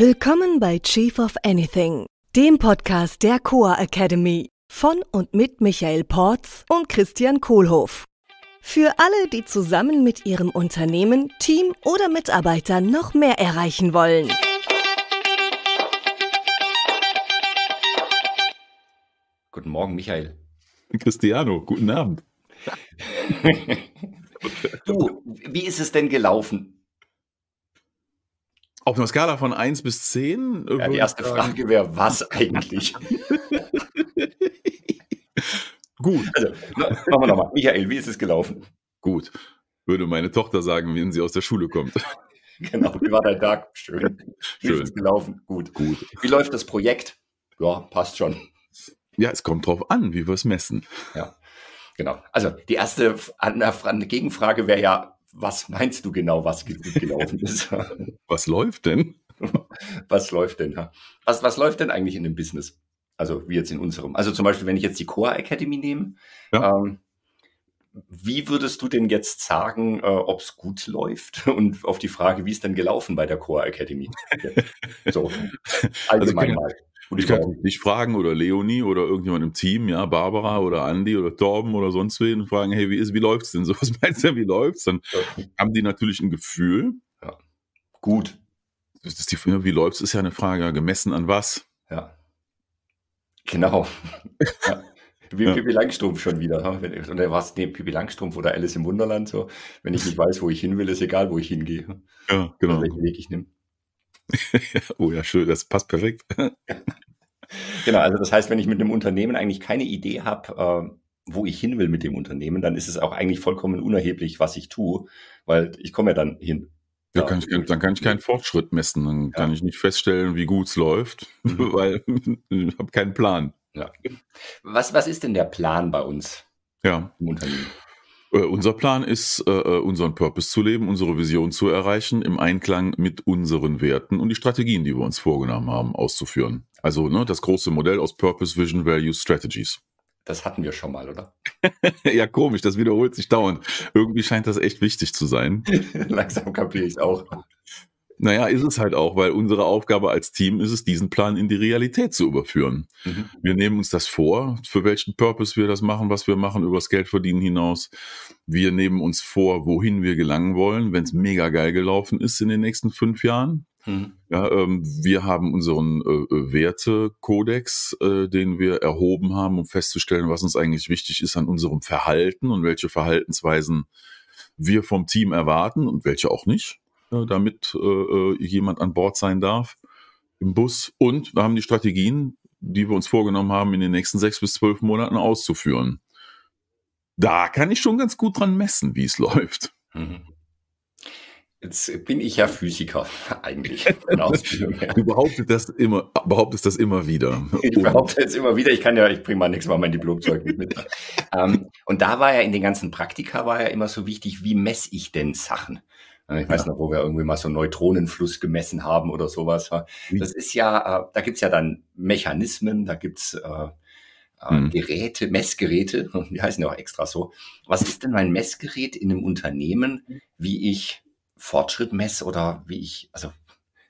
Willkommen bei Chief of Anything, dem Podcast der Coa Academy von und mit Michael Porz und Christian Kohlhoff. Für alle, die zusammen mit ihrem Unternehmen, Team oder Mitarbeitern noch mehr erreichen wollen. Guten Morgen, Michael. Cristiano, guten Abend. du, wie ist es denn gelaufen? Auf einer Skala von 1 bis 10? Ja, die erste sagen, Frage wäre, was eigentlich? Gut. Also, machen wir nochmal. Michael, wie ist es gelaufen? Gut. Würde meine Tochter sagen, wenn sie aus der Schule kommt. Genau, wie war dein Tag? Schön. Wie ist es gelaufen? Gut. Gut. Wie läuft das Projekt? Ja, passt schon. Ja, es kommt drauf an, wie wir es messen. Ja, genau. Also die erste äh, Gegenfrage wäre ja, was meinst du genau, was gut gelaufen ist? was läuft denn? Was läuft denn? Was, was läuft denn eigentlich in dem Business? Also wie jetzt in unserem. Also zum Beispiel, wenn ich jetzt die Core Academy nehme, ja. ähm, wie würdest du denn jetzt sagen, äh, ob es gut läuft? Und auf die Frage, wie ist denn gelaufen bei der Core Academy? so, also, allgemein also mal. Und ich kann dich fragen oder Leonie oder irgendjemand im Team, ja, Barbara oder Andy oder Torben oder sonst wen fragen, hey, wie ist, wie läuft's denn? So, was meinst du, wie läuft's? Dann ja. haben die natürlich ein Gefühl. Ja. Gut. Die, wie läuft's, ist ja eine Frage, gemessen an was? Ja. Genau. Wie ja. Pippi Langstrumpf schon wieder. Ne? Oder was? Nee, Pippi Langstrumpf oder Alice im Wunderland. So. Wenn ich nicht weiß, wo ich hin will, ist egal, wo ich hingehe. Ja, genau. Welchen Weg ich nehme. oh ja, schön, das passt perfekt. genau, also das heißt, wenn ich mit einem Unternehmen eigentlich keine Idee habe, äh, wo ich hin will mit dem Unternehmen, dann ist es auch eigentlich vollkommen unerheblich, was ich tue, weil ich komme ja dann hin. Ja, kann ich, dann kann ich keinen Fortschritt messen, dann ja. kann ich nicht feststellen, wie gut es läuft, mhm. weil ich habe keinen Plan. Ja. Was, was ist denn der Plan bei uns ja. im Unternehmen? Äh, unser Plan ist, äh, äh, unseren Purpose zu leben, unsere Vision zu erreichen, im Einklang mit unseren Werten und die Strategien, die wir uns vorgenommen haben, auszuführen. Also ne, das große Modell aus Purpose, Vision, Values, Strategies. Das hatten wir schon mal, oder? ja, komisch, das wiederholt sich dauernd. Irgendwie scheint das echt wichtig zu sein. Langsam kapiere ich es auch. Naja, ist es halt auch, weil unsere Aufgabe als Team ist es, diesen Plan in die Realität zu überführen. Mhm. Wir nehmen uns das vor, für welchen Purpose wir das machen, was wir machen, übers Geld verdienen hinaus. Wir nehmen uns vor, wohin wir gelangen wollen, wenn es mega geil gelaufen ist in den nächsten fünf Jahren. Mhm. Ja, ähm, wir haben unseren äh, äh, Wertekodex, äh, den wir erhoben haben, um festzustellen, was uns eigentlich wichtig ist an unserem Verhalten und welche Verhaltensweisen wir vom Team erwarten und welche auch nicht ne, damit äh, äh, jemand an Bord sein darf im Bus. Und wir haben die Strategien, die wir uns vorgenommen haben, in den nächsten sechs bis zwölf Monaten auszuführen. Da kann ich schon ganz gut dran messen, wie es läuft. Mhm. Jetzt bin ich ja Physiker eigentlich. du behauptest das immer, behauptest das immer wieder. Ich behaupte das immer wieder. Ich kann ja, ich bringe mal nächstes Mal mein Diplomzeug mit. um, ähm, und da war ja in den ganzen Praktika war ja immer so wichtig, wie messe ich denn Sachen? Ich weiß ja. noch, wo wir irgendwie mal so einen Neutronenfluss gemessen haben oder sowas. Das ist ja, äh, da gibt es ja dann Mechanismen, da gibt's äh, hm. Geräte, Messgeräte, die heißen ja auch extra so. Was ist denn mein Messgerät in einem Unternehmen, wie ich Fortschritt messe oder wie ich, also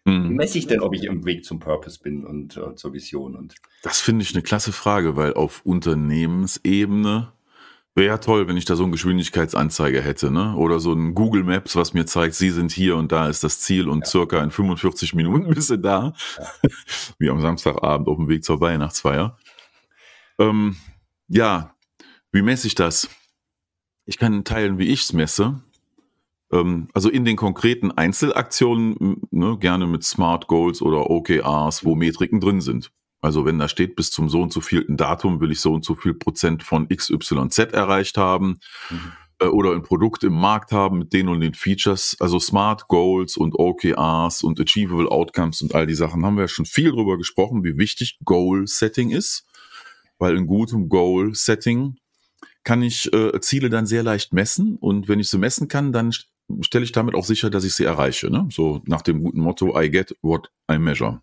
mhm. wie messe ich denn, ob ich im Weg zum Purpose bin und äh, zur Vision? Und das finde ich eine klasse Frage, weil auf Unternehmensebene Wäre ja toll, wenn ich da so einen Geschwindigkeitsanzeiger hätte, ne? Oder so ein Google Maps, was mir zeigt, Sie sind hier und da ist das Ziel und ja. circa in 45 Minuten bist du da. Ja. Wie am Samstagabend auf dem Weg zur Weihnachtsfeier. Ähm, ja, wie messe ich das? Ich kann teilen, wie ich es messe. Ähm, also in den konkreten Einzelaktionen, ne, gerne mit Smart Goals oder OKRs, wo Metriken drin sind. Also wenn da steht, bis zum so und so vielten Datum will ich so und so viel Prozent von XYZ erreicht haben mhm. Äh, oder ein Produkt im Markt haben mit den und den Features, also Smart Goals und OKRs und Achievable Outcomes und all die Sachen, haben wir ja schon viel drüber gesprochen, wie wichtig Goal Setting ist, weil in gutem Goal Setting kann ich äh, Ziele dann sehr leicht messen und wenn ich sie messen kann, dann stelle ich damit auch sicher, dass ich sie erreiche. Ne? So nach dem guten Motto, I get what I measure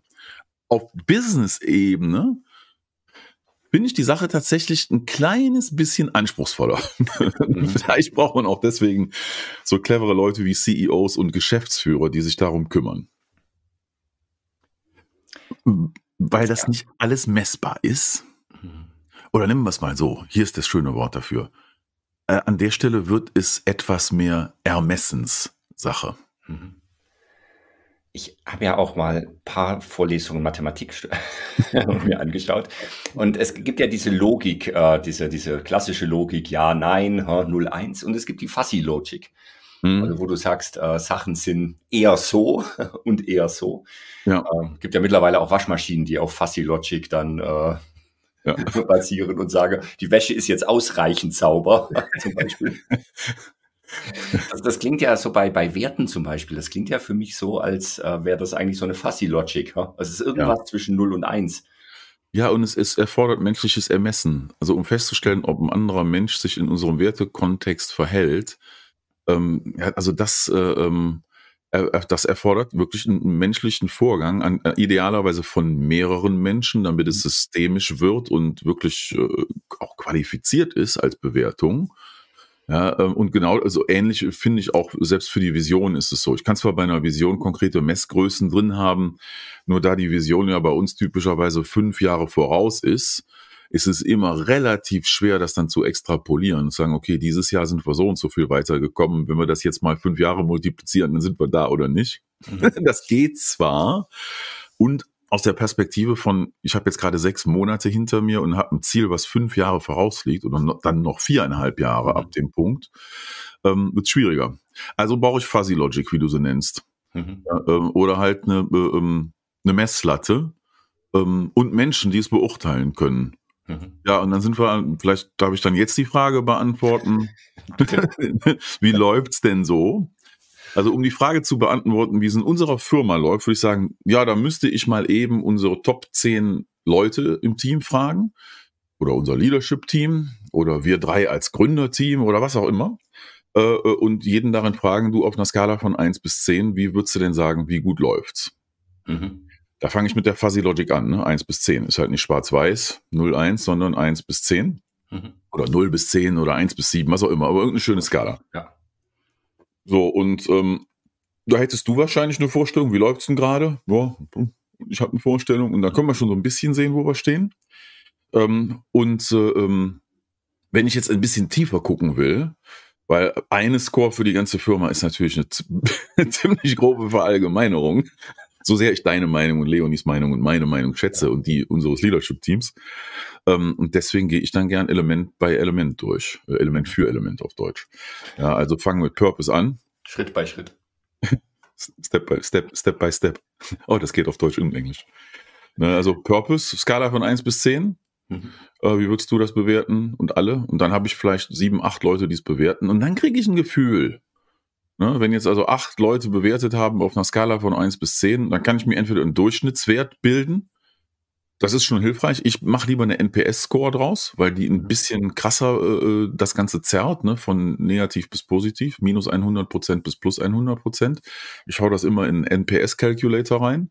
auf Business-Ebene finde ich die Sache tatsächlich ein kleines bisschen anspruchsvoller. Mhm. Vielleicht braucht man auch deswegen so clevere Leute wie CEOs und Geschäftsführer, die sich darum kümmern. Weil das ja. nicht alles messbar ist. Mhm. Oder nehmen wir es mal so, hier ist das schöne Wort dafür. Äh, an der Stelle wird es etwas mehr Ermessenssache. Mhm habe ja auch mal ein paar Vorlesungen Mathematik mir angeschaut. Und es gibt ja diese Logik, äh, diese, diese klassische Logik, ja, nein, 0, 1. Und es gibt die Fuzzy-Logik, mhm. also wo du sagst, äh, Sachen sind eher so und eher so. Ja. Äh, gibt ja mittlerweile auch Waschmaschinen, die auf Fuzzy-Logik dann äh, ja. basieren und sagen, die Wäsche ist jetzt ausreichend sauber, zum Beispiel. Das, das, klingt ja so bei, bei Werten zum Beispiel, das klingt ja für mich so, als äh, wäre das eigentlich so eine Fuzzy-Logic. Ja? Also es ist irgendwas ja. zwischen 0 und 1. Ja, und es, es, erfordert menschliches Ermessen. Also um festzustellen, ob ein anderer Mensch sich in unserem Wertekontext verhält, ähm, ja, also das, äh, ähm, das erfordert wirklich einen menschlichen Vorgang, an, äh, idealerweise von mehreren Menschen, damit es mhm. systemisch wird und wirklich äh, auch qualifiziert ist als Bewertung. Ja, ähm, und genau also ähnlich äh, finde ich auch, selbst für die Vision ist es so. Ich kann zwar bei einer Vision konkrete Messgrößen drin haben, nur da die Vision ja bei uns typischerweise fünf Jahre voraus ist, ist es immer relativ schwer, das dann zu extrapolieren und sagen, okay, dieses Jahr sind wir so und so viel weitergekommen. Wenn wir das jetzt mal fünf Jahre multiplizieren, dann sind wir da oder nicht. Mhm. Das geht zwar und aus der Perspektive von, ich habe jetzt gerade sechs Monate hinter mir und habe ein Ziel, was fünf Jahre vorausliegt oder dann noch viereinhalb Jahre ab mhm. dem Punkt, ähm, wird schwieriger. Also brauche ich Fuzzy Logic, wie du sie nennst. Mhm. Ja, ähm, oder halt eine, äh, ähm, eine Messlatte ähm, und Menschen, die es beurteilen können. Mhm. Ja, und dann sind wir, vielleicht darf ich dann jetzt die Frage beantworten, wie läuft's denn so? Also um die Frage zu beantworten, wie es in unserer Firma läuft, würde ich sagen, ja, da müsste ich mal eben unsere Top 10 Leute im Team fragen oder unser Leadership-Team oder wir drei als Gründerteam oder was auch immer äh, äh und jeden darin fragen, du auf einer Skala von 1 bis 10, wie würdest du denn sagen, wie gut läuft's? Mhm. Da fange ich mit der Fuzzy Logic an, ne? 1 bis 10 ist halt nicht schwarz-weiß, 0-1, sondern 1 bis 10 mhm. oder 0 bis 10 oder 1 bis 7, was auch immer, aber irgendeine schöne Skala. Ja. So, und ähm, da hättest du wahrscheinlich eine Vorstellung, wie läuft es denn gerade? Ja, ich habe eine Vorstellung und da können wir schon so ein bisschen sehen, wo wir stehen. Ähm, und äh, ähm, wenn ich jetzt ein bisschen tiefer gucken will, weil eine Score für die ganze Firma ist natürlich eine ziemlich grobe Verallgemeinerung so sehr ich deine Meinung und Leonis Meinung und meine Meinung schätze ja. und die unseres Leadership-Teams. Ähm, und deswegen gehe ich dann gern Element bei Element durch. Äh, Element für Element auf Deutsch. Ja, also fangen wir mit Purpose an. Schritt bei Schritt. Step by Step, Step by Step. Oh, das geht auf Deutsch und Englisch. Ne, also Purpose, Skala von 1 bis 10. Mhm. Äh, wie würdest du das bewerten? Und alle? Und dann habe ich vielleicht sieben, acht Leute, die es bewerten. Und dann kriege ich ein Gefühl. Ne, wenn jetzt also acht Leute bewertet haben auf einer Skala von eins bis zehn, dann kann ich mir entweder einen Durchschnittswert bilden. Das ist schon hilfreich. Ich mache lieber eine NPS-Score draus, weil die ein bisschen krasser äh, äh, das Ganze zerrt, ne? von negativ bis positiv, minus 100 Prozent bis plus 100 Prozent. Ich hau das immer in einen NPS-Calculator rein.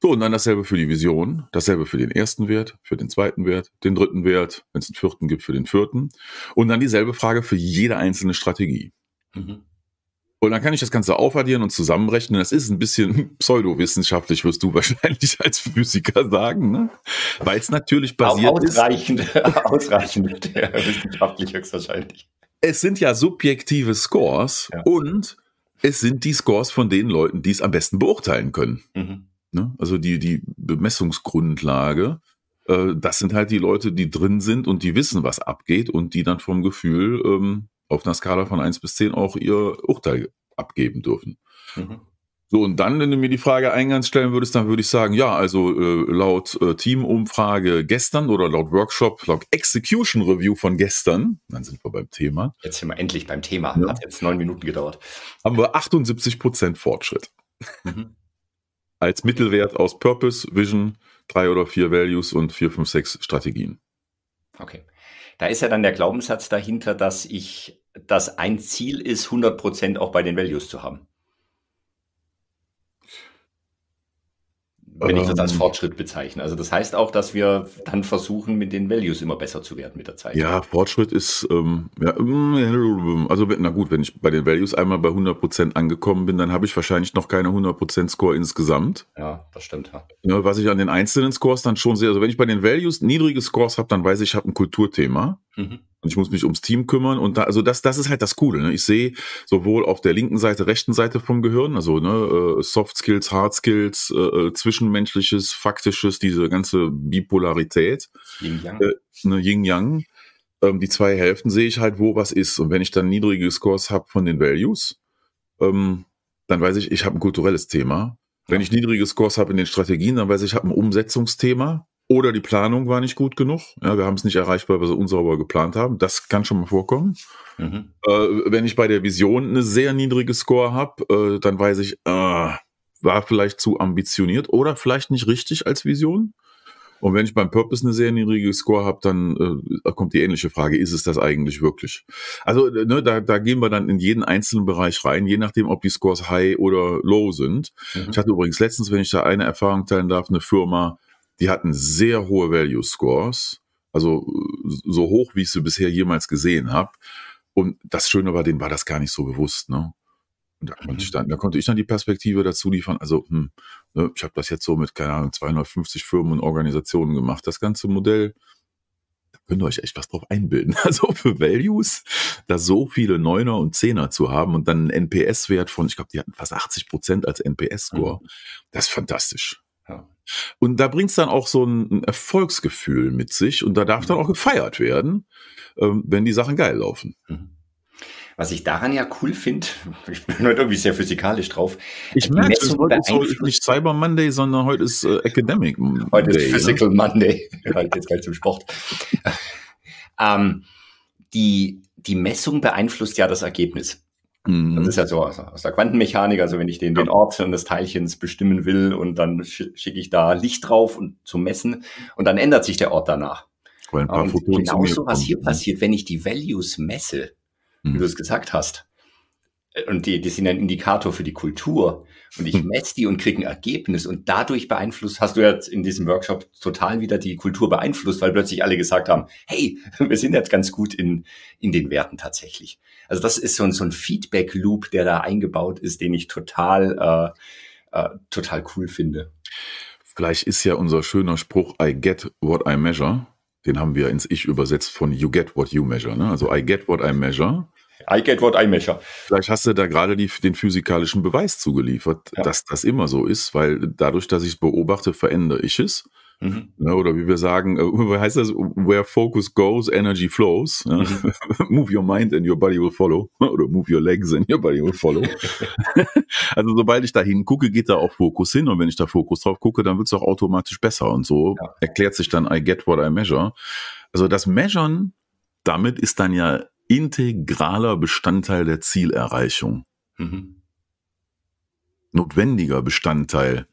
So, und dann dasselbe für die Vision, dasselbe für den ersten Wert, für den zweiten Wert, den dritten Wert, wenn es einen vierten gibt, für den vierten. Und dann dieselbe Frage für jede einzelne Strategie. Mhm. Und dann kann ich das Ganze aufaddieren und zusammenrechnen. Das ist ein bisschen pseudowissenschaftlich, wirst du wahrscheinlich als Physiker sagen, ne? weil es natürlich basiert Auch ausreichend, ist. ausreichend wissenschaftlich höchstwahrscheinlich. Es sind ja subjektive Scores ja. und es sind die Scores von den Leuten, die es am besten beurteilen können. Mhm. Ne? Also die, die Bemessungsgrundlage äh, das sind halt die Leute, die drin sind und die wissen, was abgeht und die dann vom Gefühl ähm, auf einer Skala von 1 bis 10 auch ihr Urteil abgeben dürfen. Mhm. So, und dann, wenn du mir die Frage eingangs stellen würdest, dann würde ich sagen, ja, also äh, laut äh, Teamumfrage gestern oder laut Workshop, laut Execution Review von gestern, dann sind wir beim Thema. Jetzt sind wir endlich beim Thema, ja. hat jetzt neun Minuten gedauert. Haben wir 78 Prozent Fortschritt. Mhm. Als Mittelwert aus Purpose, Vision, drei oder vier Values und vier, fünf, sechs Strategien. Okay. Da ist ja dann der Glaubenssatz dahinter, dass ich dass ein Ziel ist, 100 auch bei den Values zu haben? Wenn ich das als ähm. Fortschritt bezeichne. Also das heißt auch, dass wir dann versuchen, mit den Values immer besser zu werden mit der Zeit. Ja, Fortschritt ist, ähm, ja, ähm, also na gut, wenn ich bei den Values einmal bei 100% angekommen bin, dann habe ich wahrscheinlich noch keine 100% Score insgesamt. Ja, das stimmt. Ja. Ja, ne, was ich an den einzelnen Scores dann schon sehe, also wenn ich bei den Values niedrige Scores habe, dann weiß ich, ich habe ein Kulturthema. Mhm und ich muss mich ums Team kümmern und da, also das, das ist halt das Coole. Ne? Ich sehe sowohl auf der linken Seite, rechten Seite vom Gehirn, also ne, äh, Soft Skills, Hard Skills, äh, äh, zwischenmenschliches, faktisches, diese ganze Bipolarität, Yin-Yang, äh, ne, Yin-Yang. Ähm, die zwei Hälften sehe ich halt, wo was ist. Und wenn ich dann niedrige Scores habe von den Values, ähm, dann weiß ich, ich habe ein kulturelles Thema. Wenn ich niedrige Scores habe in den Strategien, dann weiß ich, ich habe ein Umsetzungsthema. Oder die Planung war nicht gut genug. Ja, wir haben es nicht erreicht, weil wir so unsauber geplant haben. Das kann schon mal vorkommen. Mhm. Äh, wenn ich bei der Vision eine sehr niedrige Score habe, äh, dann weiß ich, äh, war vielleicht zu ambitioniert oder vielleicht nicht richtig als Vision. Und wenn ich beim Purpose eine sehr niedrige Score habe, dann äh, kommt die ähnliche Frage, ist es das eigentlich wirklich? Also äh, ne, da, da gehen wir dann in jeden einzelnen Bereich rein, je nachdem, ob die Scores high oder low sind. Mhm. Ich hatte übrigens letztens, wenn ich da eine Erfahrung teilen darf, eine Firma, die hatten sehr hohe Value Scores, also äh, so hoch, wie ich sie bisher jemals gesehen habe. Und das Schöne war, denen war das gar nicht so bewusst. Ne? Und da, konnte ich mhm. dann, da konnte ich dann die Perspektive dazu liefern. Also, hm, ne, ich habe das jetzt so mit, keine Ahnung, 250 Firmen und Organisationen gemacht. Das ganze Modell, da könnt ihr euch echt was drauf einbilden. Also für Values, da so viele Neuner und Zehner zu haben und dann einen NPS-Wert von, ich glaube, die hatten fast 80 Prozent als NPS-Score, mhm. das ist fantastisch. Und da bringt's dann auch so ein Erfolgsgefühl mit sich und da darf dann mhm. auch gefeiert werden, ähm, wenn die Sachen geil laufen. Mhm. Was ich daran ja cool finde, ich bin heute irgendwie sehr physikalisch drauf. Ich merke, heute ist heute nicht Cyber Monday, sondern heute ist äh, Academic Monday. Heute ist ne? Physical ne? Monday. jetzt gleich zum Sport. ähm, die, die Messung beeinflusst ja das Ergebnis. Das mhm. ist ja so aus, der Quantenmechanik, also wenn ich den, den Ort des Teilchens bestimmen will und dann schicke ich da Licht drauf und zum Messen und dann ändert sich der Ort danach. Weil ein paar und Fotos genauso was hier passiert, wenn ich die Values messe, mhm. wie du mhm. es gesagt hast. Äh, und die, die sind ein Indikator für die Kultur und ich hm. messe die und kriege ein Ergebnis und dadurch beeinflusst, hast du jetzt in diesem Workshop total wieder die Kultur beeinflusst, weil plötzlich alle gesagt haben, hey, wir sind jetzt ganz gut in, in den Werten tatsächlich. Also das ist so ein, so ein Feedback-Loop, der da eingebaut ist, den ich total, äh, äh, total cool finde. Vielleicht ist ja unser schöner Spruch, I get what I measure, den haben wir ins Ich übersetzt von You get what you measure. Ne? Also I get what I measure. I get what I measure. Vielleicht hast du da gerade die, den physikalischen Beweis zugeliefert, ja. dass das immer so ist, weil dadurch, dass ich es beobachte, verändere ich es. Mhm. Ne, oder wie wir sagen, äh, wie heißt das? Where focus goes, energy flows. Mhm. move your mind and your body will follow. Oder move your legs and your body will follow. also sobald ich da hingucke, geht da auch Fokus hin. Und wenn ich da Fokus drauf gucke, dann wird es auch automatisch besser. Und so ja. erklärt sich dann I get what I measure. Also das Measuren, damit ist dann ja integraler Bestandteil der Zielerreichung. Mhm. Notwendiger Bestandteil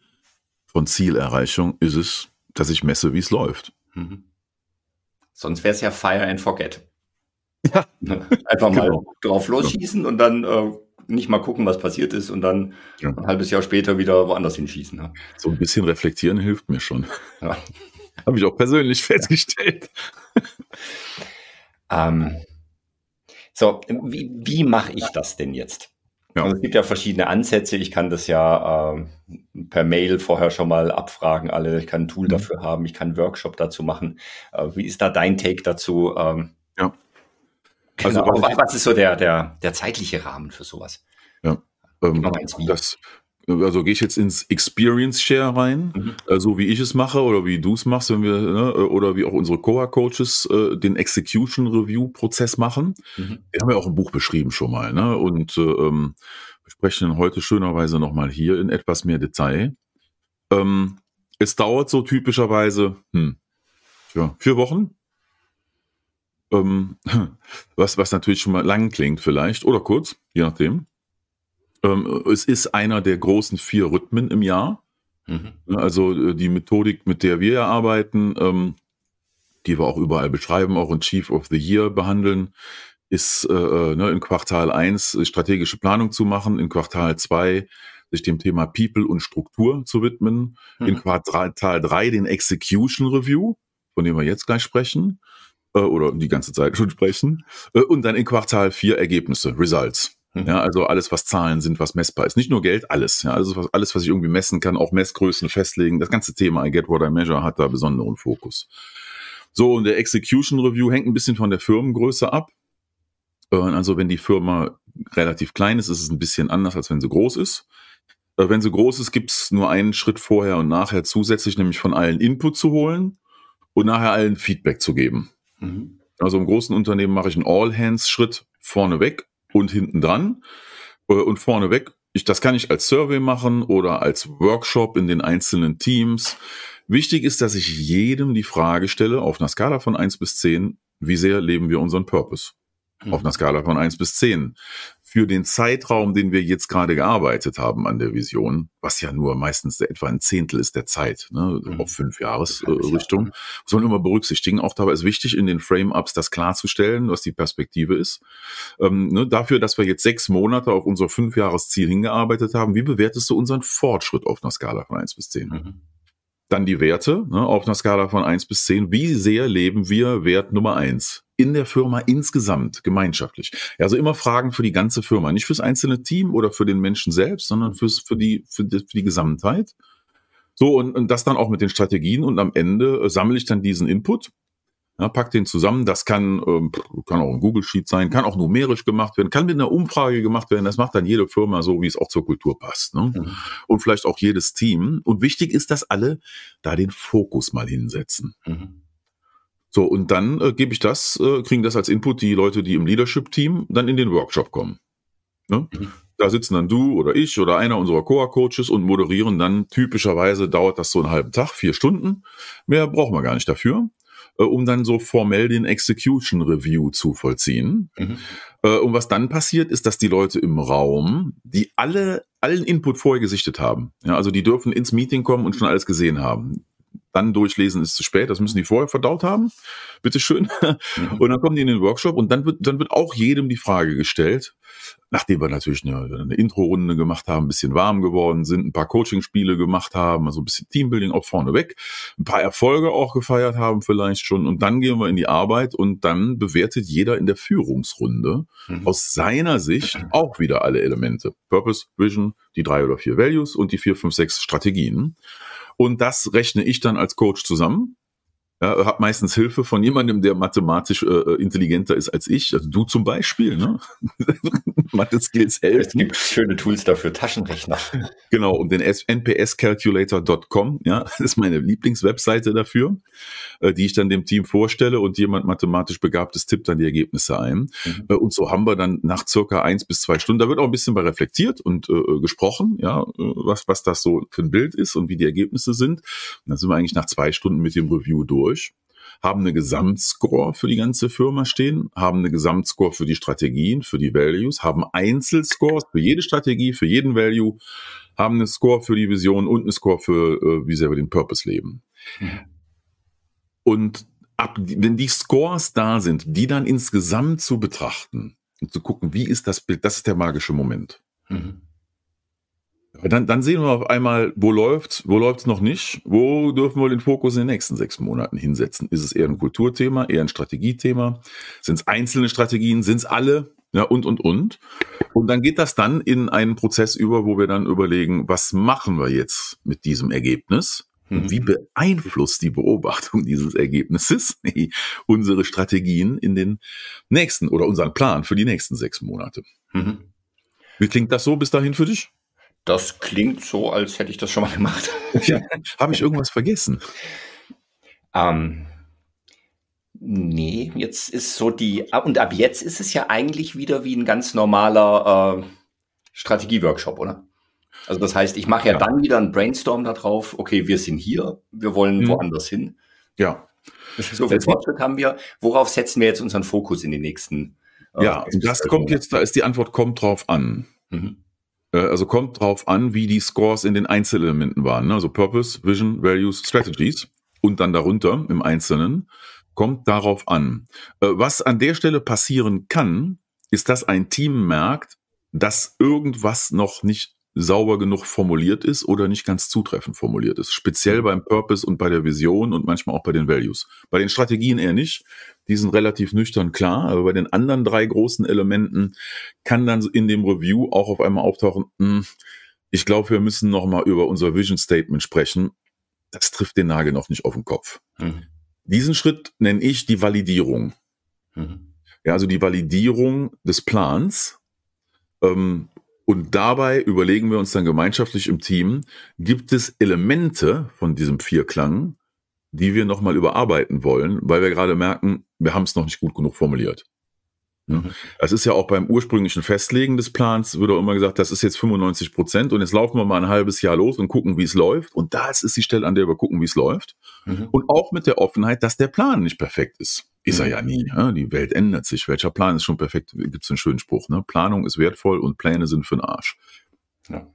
von Zielerreichung ist es, dass ich messe, wie es läuft. Mhm. Sonst wäre es ja Fire and Forget. Ja. Ne? Einfach mal genau. drauf losschießen und dann äh, nicht mal gucken, was passiert ist und dann ja. ein halbes Jahr später wieder woanders hinschießen. Ne? So ein bisschen reflektieren hilft mir schon. Ja. Habe ich auch persönlich festgestellt. ähm, so, wie, wie mache ich das denn jetzt? Ja. Also es gibt ja verschiedene Ansätze. Ich kann das ja äh, per Mail vorher schon mal abfragen, alle. Ich kann ein Tool mhm. dafür haben, ich kann einen Workshop dazu machen. Äh, wie ist da dein Take dazu? Ähm, ja. Genau. Also, was, was, ist so der, der, der zeitliche Rahmen für sowas? Ja. Ähm, das, also gehe ich jetzt ins Experience Share rein, mhm. Äh, so wie ich es mache oder wie du es machst, wenn wir ne, äh, oder wie auch unsere Core Coaches äh, den Execution Review Prozess machen. Mhm. Wir haben ja auch ein Buch beschrieben schon mal, ne? Und äh, ähm, wir sprechen heute schönerweise nochmal hier in etwas mehr Detail. Ähm, es dauert so typischerweise hm, ja, vier Wochen. Ähm, was, was natürlich schon mal lang klingt vielleicht oder kurz, je nachdem. Ähm, es ist einer der großen vier Rhythmen im Jahr. Mhm. Ne, also äh, die Methodik, mit der wir arbeiten, ähm, die wir auch überall beschreiben, auch in Chief of the Year behandeln, ist äh, äh ne, in Quartal 1 äh, strategische Planung zu machen, in Quartal 2 sich dem Thema People und Struktur zu widmen, mhm. in Quartal 3 den Execution Review, von dem wir jetzt gleich sprechen, äh, oder die ganze Zeit schon sprechen, äh, und dann in Quartal 4 Ergebnisse, Results. Mhm. Ja, also alles, was Zahlen sind, was messbar ist. Nicht nur Geld, alles. Ja, also was, alles, was ich irgendwie messen kann, auch Messgrößen festlegen. Das ganze Thema I Get What I Measure hat da besonderen Fokus. So, und der Execution Review hängt ein bisschen von der Firmengröße ab. Äh, also wenn die Firma relativ klein ist, ist es ein bisschen anders, als wenn sie groß ist. Äh, wenn sie groß ist, gibt es nur einen Schritt vorher und nachher zusätzlich, nämlich von allen Input zu holen und nachher allen Feedback zu geben. Mhm. Also im großen Unternehmen mache ich einen All-Hands-Schritt vorneweg und hinten dran äh, und vorne weg. Ich, das kann ich als Survey machen oder als Workshop in den einzelnen Teams. Wichtig ist, dass ich jedem die Frage stelle, auf einer Skala von eins bis zehn wie sehr leben wir unseren Purpose? mhm. auf einer Skala von eins bis zehn Für den Zeitraum, den wir jetzt gerade gearbeitet haben an der Vision, was ja nur meistens etwa ein Zehntel ist der Zeit, ne, mhm. auf fünf Jahresrichtung, äh, muss man immer berücksichtigen. Auch dabei ist wichtig, in den Frame-Ups das klarzustellen, was die Perspektive ist. Ähm, ne, dafür, dass wir jetzt sechs Monate auf unser fünf Jahresziel hingearbeitet haben, wie bewertest du unseren Fortschritt auf einer Skala von eins bis zehn mhm. Dann die Werte ne, auf einer Skala von eins bis zehn Wie sehr leben wir Wert Nummer eins in der Firma insgesamt, gemeinschaftlich. Also immer Fragen für die ganze Firma, nicht fürs einzelne Team oder für den Menschen selbst, sondern fürs, für, die, für, die, für die Gesamtheit. So, und, und das dann auch mit den Strategien und am Ende äh, sammle ich dann diesen Input, ja, pack den zusammen. Das kann, ähm, kann auch ein Google Sheet sein, kann auch numerisch gemacht werden, kann mit einer Umfrage gemacht werden. Das macht dann jede Firma so, wie es auch zur Kultur passt. Ne? Mhm. Und vielleicht auch jedes Team. Und wichtig ist, dass alle da den Fokus mal hinsetzen. Mhm. So, und dann äh, gebe ich das, äh, kriegen das als Input die Leute, die im Leadership-Team dann in den Workshop kommen. Ne? Mhm. Da sitzen dann du oder ich oder einer unserer Coa-Coaches und moderieren dann. Typischerweise dauert das so einen halben Tag, vier Stunden. Mehr brauchen wir gar nicht dafür, äh, um dann so formell den Execution Review zu vollziehen. Mhm. Äh, und was dann passiert, ist, dass die Leute im Raum, die alle allen Input vorher gesichtet haben. Ja, also die dürfen ins Meeting kommen und schon alles gesehen haben dann durchlesen ist zu spät, das müssen die vorher verdaut haben, bitteschön. Mhm. Und dann kommen die in den Workshop und dann wird, dann wird auch jedem die Frage gestellt, nachdem wir natürlich eine, eine Intro-Runde gemacht haben, ein bisschen warm geworden sind, ein paar Coaching-Spiele gemacht haben, also ein bisschen Teambuilding auch vorneweg, ein paar Erfolge auch gefeiert haben vielleicht schon und dann gehen wir in die Arbeit und dann bewertet jeder in der Führungsrunde mhm. aus seiner Sicht auch wieder alle Elemente. Purpose, Vision, die drei oder vier Values und die vier, fünf, sechs Strategien. Und das rechne ich dann als Coach zusammen ja, habe meistens Hilfe von jemandem, der mathematisch äh, äh, intelligenter ist als ich. Also du zum Beispiel, ne? Mathe-Skills helfen. Es gibt schöne Tools dafür, Taschenrechner. Genau, und den npscalculator.com, ja, ist meine Lieblingswebseite dafür, äh, die ich dann dem Team vorstelle und jemand mathematisch Begabtes tippt dann die Ergebnisse ein. Mhm. Äh, und so haben wir dann nach circa eins bis zwei Stunden, da wird auch ein bisschen bei reflektiert und äh, äh gesprochen, ja, was, was das so für ein Bild ist und wie die Ergebnisse sind. Und dann sind wir eigentlich nach zwei Stunden mit dem Review durch durch, haben eine Gesamtscore für die ganze Firma stehen, haben eine Gesamtscore für die Strategien, für die Values, haben Einzelscores für jede Strategie, für jeden Value, haben eine Score für die Vision und eine Score für, äh, wie sehr wir den Purpose leben. Mhm. Und ab, wenn die Scores da sind, die dann insgesamt zu betrachten und zu gucken, wie ist das Bild, das ist der magische Moment. Mhm. Dann, dann sehen wir auf einmal, wo läuft's, wo läuft's noch nicht, wo dürfen wir den Fokus in den nächsten sechs Monaten hinsetzen. Ist es eher ein Kulturthema, eher ein Strategiethema? Sind es einzelne Strategien? Sind es alle? Ja, und, und, und. Und dann geht das dann in einen Prozess über, wo wir dann überlegen, was machen wir jetzt mit diesem Ergebnis? Und mhm. wie beeinflusst die Beobachtung dieses Ergebnisses unsere Strategien in den nächsten oder unseren Plan für die nächsten sechs Monate? Mhm. Wie klingt das so bis dahin für dich? Das klingt so, als hätte ich das schon mal gemacht. Ja, habe ich irgendwas vergessen? Ähm, nee, jetzt ist so die, ah, und ab jetzt ist es ja eigentlich wieder wie ein ganz normaler äh, Strategieworkshop, oder? Also das heißt, ich mache ja, ja, dann wieder ein Brainstorm darauf, okay, wir sind hier, wir wollen mhm. woanders hin. Ja. So viel Fortschritt haben wir. Worauf setzen wir jetzt unseren Fokus in den nächsten? Äh, ja, das kommt jetzt, da ist die Antwort, kommt drauf an. Mhm. Äh, also kommt drauf an, wie die Scores in den Einzelelementen waren. Ne? Also Purpose, Vision, Values, Strategies und dann darunter im Einzelnen. Kommt darauf an. Äh, was an der Stelle passieren kann, ist, dass ein Team merkt, dass irgendwas noch nicht sauber genug formuliert ist oder nicht ganz zutreffend formuliert ist. Speziell mhm. beim Purpose und bei der Vision und manchmal auch bei den Values. Bei den Strategien eher nicht. Die sind relativ nüchtern klar, aber bei den anderen drei großen Elementen kann dann in dem Review auch auf einmal auftauchen, mh, hm, ich glaube, wir müssen nochmal über unser Vision Statement sprechen. Das trifft den Nagel noch nicht auf den Kopf. Mhm. Diesen Schritt nenne ich die Validierung. Mhm. Ja, also die Validierung des Plans ähm, und dabei überlegen wir uns dann gemeinschaftlich im Team, gibt es Elemente von diesem Vierklang, die wir nochmal überarbeiten wollen, weil wir gerade merken, wir haben es noch nicht gut genug formuliert. Ne? Mhm. Das ist ja auch beim ursprünglichen Festlegen des Plans, wird auch immer gesagt, das ist jetzt 95 Prozent und jetzt laufen wir mal ein halbes Jahr los und gucken, wie es läuft. Und das ist die Stelle, an der wir gucken, wie es läuft. Mhm. Und auch mit der Offenheit, dass der Plan nicht perfekt ist. Ist er ja nie. Ja? Die Welt ändert sich. Welcher Plan ist schon perfekt? Gibt es einen schönen Spruch. Ne? Planung ist wertvoll und Pläne sind für den Arsch. Ja.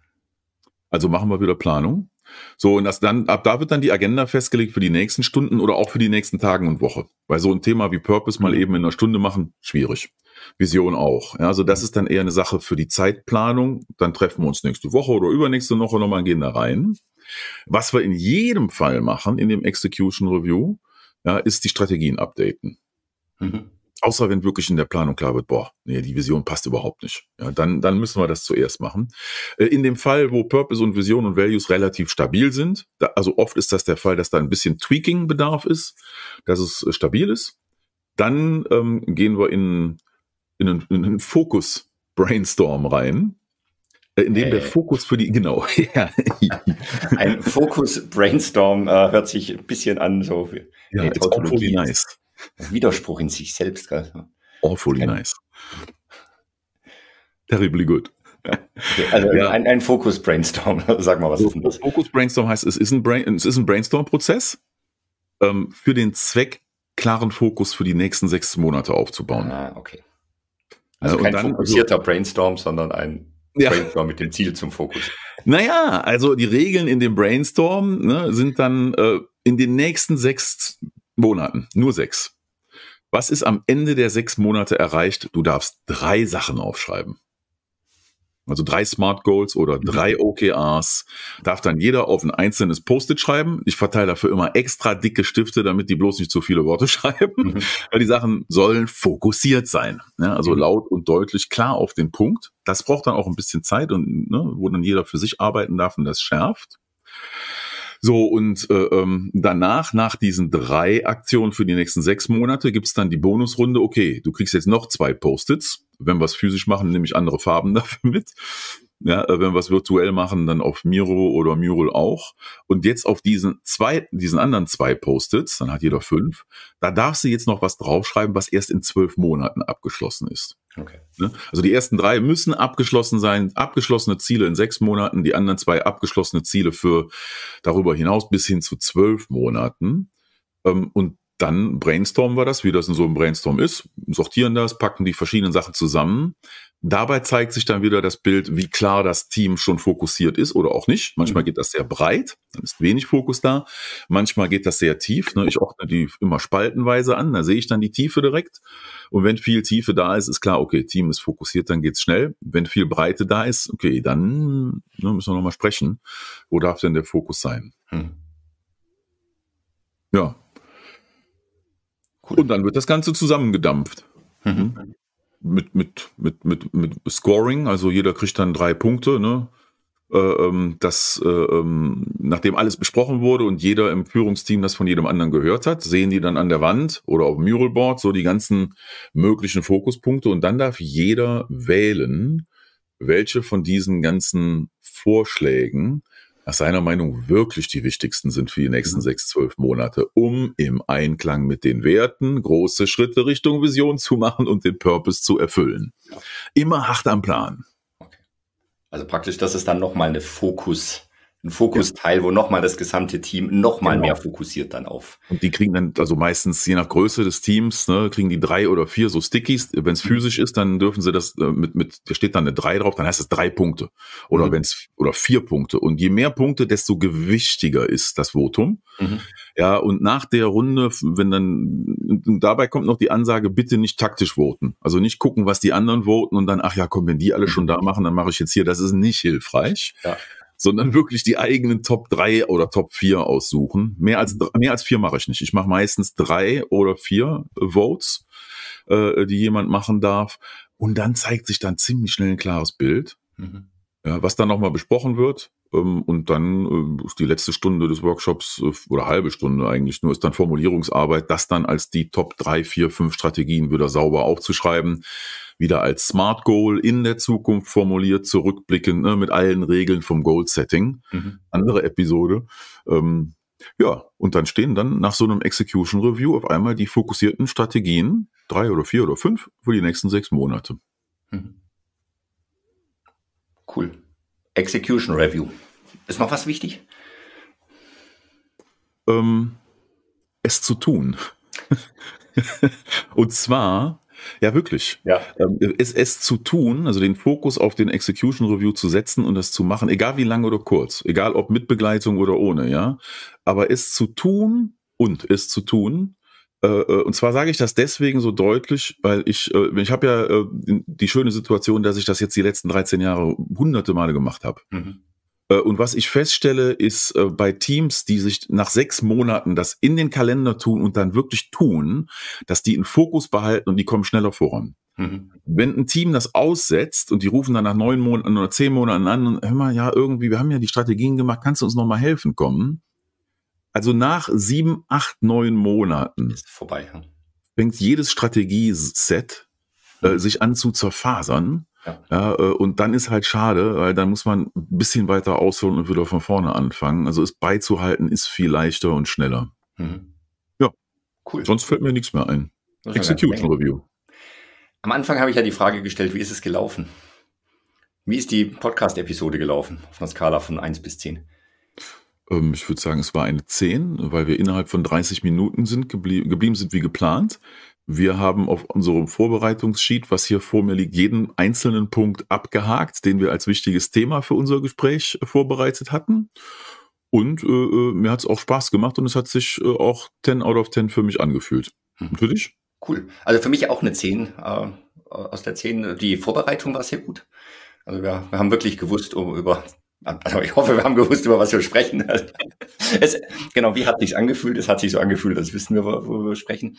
Also machen wir wieder Planung. So, und das dann, ab da wird dann die Agenda festgelegt für die nächsten Stunden oder auch für die nächsten Tage und Woche. Weil so ein Thema wie Purpose mal eben in einer Stunde machen, schwierig. Vision auch. Ja, also das ist dann eher eine Sache für die Zeitplanung. Dann treffen wir uns nächste Woche oder übernächste Woche nochmal und gehen da rein. Was wir in jedem Fall machen in dem Execution Review, ja, ist die Strategien updaten. Mhm. Außer wenn wirklich in der Planung klar wird, boah, nee, die Vision passt überhaupt nicht. Ja, dann, dann müssen wir das zuerst machen. Äh, in dem Fall, wo Purpose und Vision und Values relativ stabil sind, da, also oft ist das der Fall, dass da ein bisschen Tweaking-Bedarf ist, dass es äh, stabil ist, dann ähm, gehen wir in, in einen, einen Fokus-Brainstorm rein, äh, in dem der Fokus für die, genau. Ein Fokus-Brainstorm äh, hört sich ein bisschen an, so wie ja, hey, it's awfully nice. Widerspruch in sich selbst. Gell? Awfully Kein nice. Terribly good. Okay, also ja. ein, ein Focus Brainstorm, sag mal, was so, ist denn das? Focus Brainstorm heißt, es ist ein, Brain, ein Brainstorm-Prozess ähm, für den Zweck, klaren Fokus für die nächsten sechs Monate aufzubauen. Ah, okay. Also, also kein dann, also fokussierter also, Brainstorm, sondern ein ja. Brainstorm mit dem Ziel zum Fokus. Naja, also die Regeln in dem Brainstorm ne, sind dann äh, in den nächsten sechs Monaten, nur sechs. Was ist am Ende der sechs Monate erreicht? Du darfst drei Sachen aufschreiben. Also drei Smart Goals oder mhm. drei OKRs. Darf dann jeder auf ein einzelnes Post-it schreiben. Ich verteile dafür immer extra dicke Stifte, damit die bloß nicht zu viele Worte schreiben. Mhm. Weil die Sachen sollen fokussiert sein. Ja, ne? also mhm. laut und deutlich klar auf den Punkt. Das braucht dann auch ein bisschen Zeit und ne, wo dann jeder für sich arbeiten darf und das schärft. So, und äh, ähm, danach, nach diesen drei Aktionen für die nächsten sechs Monate, gibt's dann die Bonusrunde. Okay, du kriegst jetzt noch zwei Post-its. Wenn wir es physisch machen, nehme ich andere Farben dafür mit. Ja, äh, wenn wir es virtuell machen, dann auf Miro oder Mural auch. Und jetzt auf diesen zwei, diesen anderen zwei Post-its, dann hat jeder fünf, da darfst du jetzt noch was draufschreiben, was erst in zwölf Monaten abgeschlossen ist. Okay. Ne? Also die ersten drei müssen abgeschlossen sein, abgeschlossene Ziele in sechs Monaten, die anderen zwei abgeschlossene Ziele für darüber hinaus bis hin zu zwölf Monaten. Ähm, und dann brainstormen wir das, wie das in so einem Brainstorm ist, sortieren das, packen die verschiedenen Sachen zusammen, Dabei zeigt sich dann wieder das Bild, wie klar das Team schon fokussiert ist oder auch nicht. Manchmal mhm. geht das sehr breit, dann ist wenig Fokus da. Manchmal geht das sehr tief. Ne? Ich ordne die immer spaltenweise an, da sehe ich dann die Tiefe direkt. Und wenn viel Tiefe da ist, ist klar, okay, Team ist fokussiert, dann geht's schnell. Wenn viel Breite da ist, okay, dann ne, müssen wir nochmal sprechen. Wo darf denn der Fokus sein? Hm. Ja. Cool. Und dann wird das Ganze zusammengedampft. Mhm. Hm? mit, mit, mit, mit, mit Scoring, also jeder kriegt dann drei Punkte, ne? Äh, ähm, dass äh, ähm, nachdem alles besprochen wurde und jeder im Führungsteam das von jedem anderen gehört hat, sehen die dann an der Wand oder auf dem Muralboard so die ganzen möglichen Fokuspunkte und dann darf jeder wählen, welche von diesen ganzen Vorschlägen nach seiner Meinung wirklich die wichtigsten sind für die nächsten mhm. sechs, zwölf Monate, um im Einklang mit den Werten große Schritte Richtung Vision zu machen und den Purpose zu erfüllen. Immer hart am Plan. Okay. Also praktisch, das ist dann nochmal eine Fokus- ein Fokusteil, ja. wo nochmal das gesamte Team nochmal genau. mehr fokussiert dann auf. Und die kriegen dann, also meistens je nach Größe des Teams, ne, kriegen die drei oder vier so Stickies. Wenn es mhm. physisch ist, dann dürfen sie das äh, mit, mit, da steht dann eine drei drauf, dann heißt es drei Punkte. Oder mhm. wenn es, oder vier Punkte. Und je mehr Punkte, desto gewichtiger ist das Votum. Mhm. Ja, und nach der Runde, wenn dann, dabei kommt noch die Ansage, bitte nicht taktisch voten. Also nicht gucken, was die anderen voten und dann, ach ja, komm, wenn die alle mhm. schon da machen, dann mache ich jetzt hier. Das ist nicht hilfreich. Ja sondern wirklich die eigenen Top 3 oder Top 4 aussuchen. Mehr als, mhm. mehr als vier mache ich nicht. Ich mache meistens drei oder vier äh, Votes, äh, äh, die jemand machen darf. Und dann zeigt sich dann ziemlich schnell ein klares Bild. Mhm. Ja, was dann nochmal besprochen wird, ähm, und dann äh, ist die letzte Stunde des Workshops äh, oder halbe Stunde eigentlich nur ist dann Formulierungsarbeit, das dann als die Top 3, 4, 5 Strategien wieder sauber aufzuschreiben, wieder als Smart Goal in der Zukunft formuliert, zurückblickend ne, mit allen Regeln vom Goal Setting. Mhm. Andere Episode. Ähm, ja, und dann stehen dann nach so einem Execution Review auf einmal die fokussierten Strategien, drei oder vier oder fünf, für die nächsten sechs Monate. Mhm. Cool. Execution Review. Ist noch was wichtig? Ähm, es zu tun. Und zwar, ja wirklich, ja. Ähm, es, es zu tun, also den Fokus auf den Execution Review zu setzen und das zu machen, egal wie lang oder kurz, egal ob mit Begleitung oder ohne, ja, aber es zu tun und es zu tun äh, äh, und zwar sage ich das deswegen so deutlich, weil ich, äh, ich habe ja die schöne Situation, dass ich das jetzt die letzten 13 Jahre hunderte Male gemacht habe. Mhm. Und was ich feststelle, ist bei Teams, die sich nach sechs Monaten das in den Kalender tun und dann wirklich tun, dass die einen Fokus behalten und die kommen schneller voran. Mhm. Wenn ein Team das aussetzt und die rufen dann nach neun Monaten oder zehn Monaten an und hör mal, ja, irgendwie, wir haben ja die Strategien gemacht, kannst du uns nochmal helfen kommen? Also nach sieben, acht, neun Monaten ist vorbei. Hm? Fängt jedes Strategieset äh, mhm. sich an zu zerfasern. Ja. ja. Äh, und dann ist halt schade, weil dann muss man ein bisschen weiter ausholen und wieder von vorne anfangen. Also es beizuhalten ist viel leichter und schneller. Mhm. Ja. Cool. Sonst fällt mir nichts mehr ein. Execution Review. Am Anfang habe ich ja die Frage gestellt, wie ist es gelaufen? Wie ist die Podcast-Episode gelaufen auf einer Skala von 1 bis 10? Ähm, ich würde sagen, es war eine 10, weil wir innerhalb von 30 Minuten sind geblieben, geblieben sind wie geplant. Wir haben auf unserem Vorbereitungssheet, was hier vor mir liegt, jeden einzelnen Punkt abgehakt, den wir als wichtiges Thema für unser Gespräch äh, vorbereitet hatten. Und äh, äh mir hat es auch Spaß gemacht und es hat sich äh, auch 10 out of 10 für mich angefühlt. Und mhm. für dich? Cool. Also für mich auch eine 10. Äh, aus der 10, äh, die Vorbereitung war sehr gut. Also wir, wir haben wirklich gewusst, um, über also ich hoffe, wir haben gewusst, über was wir sprechen. es, genau, wie hat sich's angefühlt? Es hat sich so angefühlt, das wissen wir, worüber wir sprechen.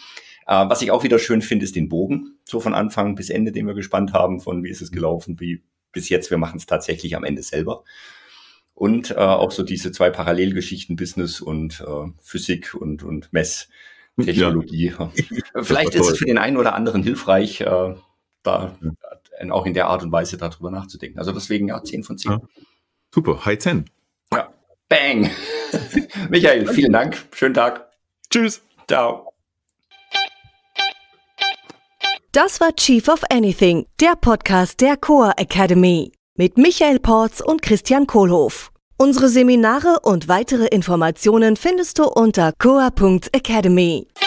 Äh, was ich auch wieder schön finde, ist den Bogen, so von Anfang bis Ende, den wir gespannt haben, von wie ist es gelaufen, wie bis jetzt, wir machen es tatsächlich am Ende selber. Und äh, auch so diese zwei Parallelgeschichten, Business und äh, Physik und, und Messtechnologie. Ja. Vielleicht ist es für den einen oder anderen hilfreich, äh, da mhm. auch in der Art und Weise darüber nachzudenken. Also deswegen ja, 10 von 10. Ja. Super, Hi 10. Ja. Bang. Michael, vielen Dank. Schönen Tag. Tschüss. Ciao. Das war Chief of Anything, der Podcast der Coa Academy mit Michael Porz und Christian Kohlhoff. Unsere Seminare und weitere Informationen findest du unter coa.academy.